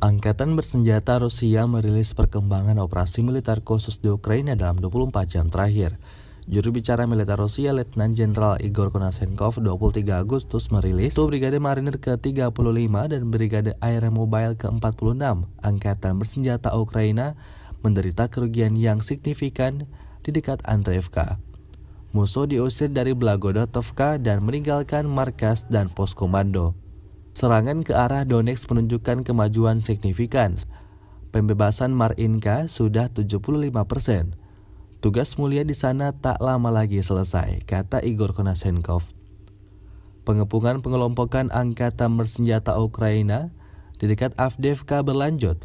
Angkatan bersenjata Rusia merilis perkembangan operasi militer khusus di Ukraina dalam 24 jam terakhir. Juru bicara militer Rusia Letnan Jenderal Igor Konasenkov 23 Agustus merilis tuh Brigade Marinir ke-35 dan Brigade Air Mobile ke-46 Angkatan Bersenjata Ukraina menderita kerugian yang signifikan di dekat Andreevka. Musuh diusir dari Blagodotovka dan meninggalkan markas dan pos komando. Serangan ke arah Donetsk menunjukkan kemajuan signifikan. Pembebasan Marinka sudah 75 persen. Tugas mulia di sana tak lama lagi selesai, kata Igor Konasenkov. Pengepungan pengelompokan angkatan bersenjata Ukraina di dekat Avdevka berlanjut.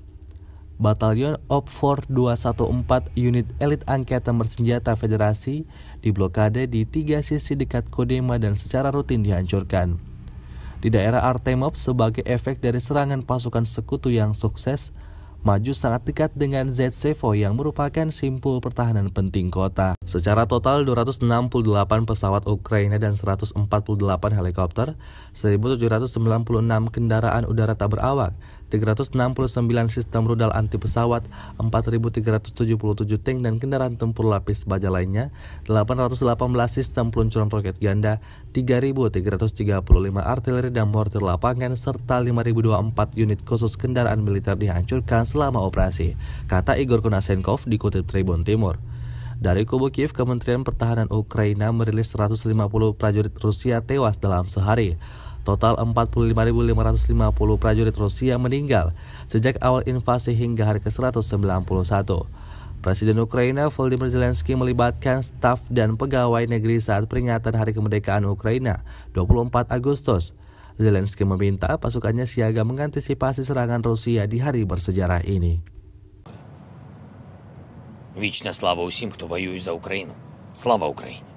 Batalion op 4214 214 unit elit angkatan bersenjata federasi diblokade di tiga sisi dekat Kodema dan secara rutin dihancurkan di daerah Artemov sebagai efek dari serangan pasukan sekutu yang sukses maju sangat dekat dengan Zetsevo yang merupakan simpul pertahanan penting kota. Secara total 268 pesawat Ukraina dan 148 helikopter, 1796 kendaraan udara tak berawak, 369 sistem rudal anti pesawat, 4377 tank dan kendaraan tempur lapis baja lainnya, 818 sistem peluncuran roket ganda, 3.335 artileri dan mortir lapangan serta 5.024 unit khusus kendaraan militer dihancurkan selama operasi, kata Igor Konasenkov dikutip Tribun Timur. Dari kubu Kiev, Kementerian Pertahanan Ukraina merilis 150 prajurit Rusia tewas dalam sehari. Total 45.550 prajurit Rusia meninggal sejak awal invasi hingga hari ke-191. Presiden Ukraina Volodymyr Zelensky melibatkan staf dan pegawai negeri saat peringatan Hari Kemerdekaan Ukraina 24 Agustus. Zelensky meminta pasukannya siaga mengantisipasi serangan Rusia di hari bersejarah ini. Вічна слава усім, хто воює за Україну. Слава Україні!